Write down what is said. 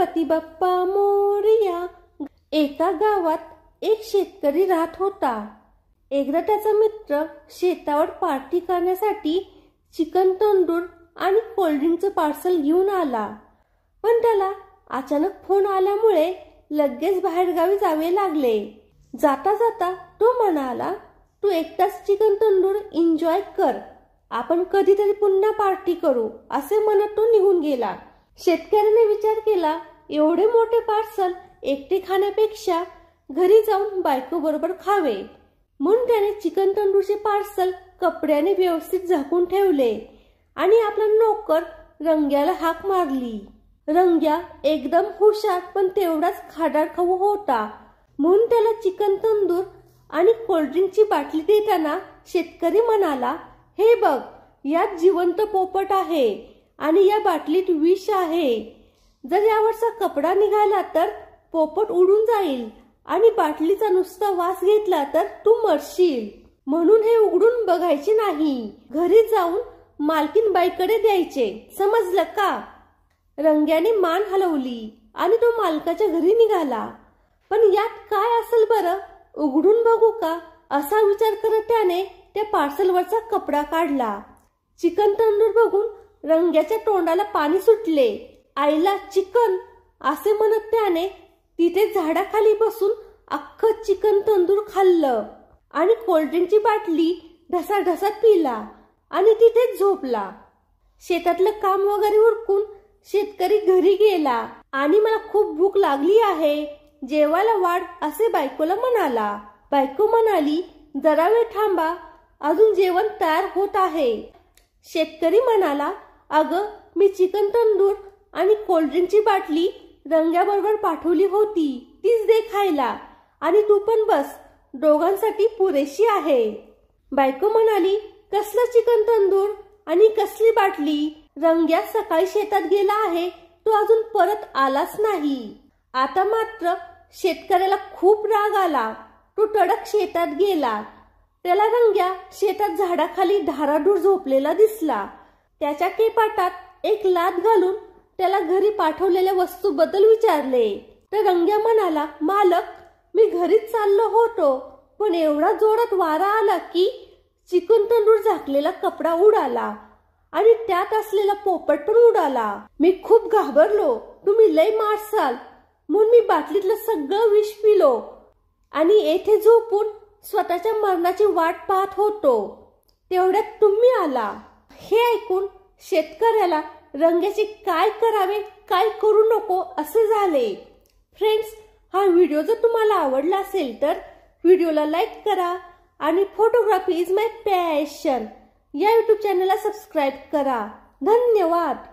गणपती बाप्पा मोरिया एका गावात एक शेतकरी राहत होता एकदा त्याचा मित्र शेतावर पार्टी करण्यासाठी चिकन तंदूर आणि कोल्ड्रिंकचं पार्सल घेऊन आला पण त्याला अचानक फोन आल्यामुळे लगेच बाहेरगावी जावे लागले जाता जाता तो म्हणाला तू एकटाच चिकन तंदूर एन्जॉय कर आपण कधीतरी पुन्हा पार्टी करू असे म्हणत तो निघून गेला शेतकऱ्याने विचार केला एवढे मोठे पार्सल एकटे खाण्यापेक्षा घरी जाऊन बायको बरोबर खावे म्हणून त्याने चिकन तंदूरचे पार्सल कपड्याने व्यवस्थित झाकून ठेवले आणि आपला नोकर रंग्याला हाक मारली रंग्या एकदम हुशार पण तेवढाच खाडार खाऊ होता म्हणून त्याला चिकन तंदूर आणि कोल्ड्रिंकची बाटली देताना शेतकरी म्हणाला हे बघ यात जिवंत पोपट आहे आणि या बाटलीत विष आहे जर यावरचा कपडा निघाला तर पोपट उडून जाईल आणि बाटलीचा नुसता वास घेतला तर तू मरशील म्हणून हे उघडून बघायचे नाही घरी जाऊन मालकीन बाईकडे द्यायचे समजलं का रंग्याने मान हलवली आणि तो मालकाच्या घरी निघाला पण यात काय असेल बरं उघडून बघू का असा विचार करत त्याने त्या पार्सलवरचा कपडा काढला चिकन तंदूर बघून रंग्याच्या तोंडाला पाणी सुटले आईला चिकन असे म्हणत त्याने तिथे झाडाखाली बसून अख्ख चिकन तंदूर खाल्लं आणि कोल्ड्रिंकची बाटली ढसा पिला आणि तिथेच झोपला शेतातलं काम वगैरे उरकून शेतकरी घरी गेला आणि मला खूप भूक लागली आहे जेवायला वाढ असे बायकोला म्हणाला बायको म्हणाली जरा वेळ थांबा अजून जेवण तयार होत आहे शेतकरी म्हणाला अग मी चिकन तंदूर आणि कोल्ड्रिंकची बाटली रंग्याबरोबर पाठवली होती तीच दे खायला आणि तू पण बस दोघांसाठी पुरेशी आहे बायको म्हणाली कसलं चिकन तंदूर आणि कसली बाटली रंग्या सकाळी शेतात गेला आहे तो अजून परत आलाच नाही आता मात्र शेतकऱ्याला खूप राग आला तो टडक शेतात गेला त्याला रंग्या शेतात झाडाखाली धाराडूर झोपलेला दिसला त्याच्या केपाटात एक लाद घालून त्याला घरी पाठवलेल्या वस्तूबद्दल विचारले तर रंग्या म्हणाला मालक मी घरीच चाललो होतो पण एवढा जोरात वारा आला की चिकन तंदूर झाकलेला कपडा उडाला आणि त्यात असलेला पोपट पण उडाला मी खूप घाबरलो तुम्ही लय मारसाल म्हणून मी बाटलीतलं सगळं विष पिलो आणि येथे झोपून स्वतःच्या मरणाची वाट पाहत होतो तेवढ्यात तुम्ही आला हे ऐकून शेतकऱ्याला रंगाचे काय करावे काय करू नको असे झाले फ्रेंड्स हा व्हिडिओ जर तुम्हाला आवडला असेल तर व्हिडिओला लाईक करा आणि फोटोग्राफी इज माय पॅशन या यूट्यूब चॅनलला सबस्क्राईब करा धन्यवाद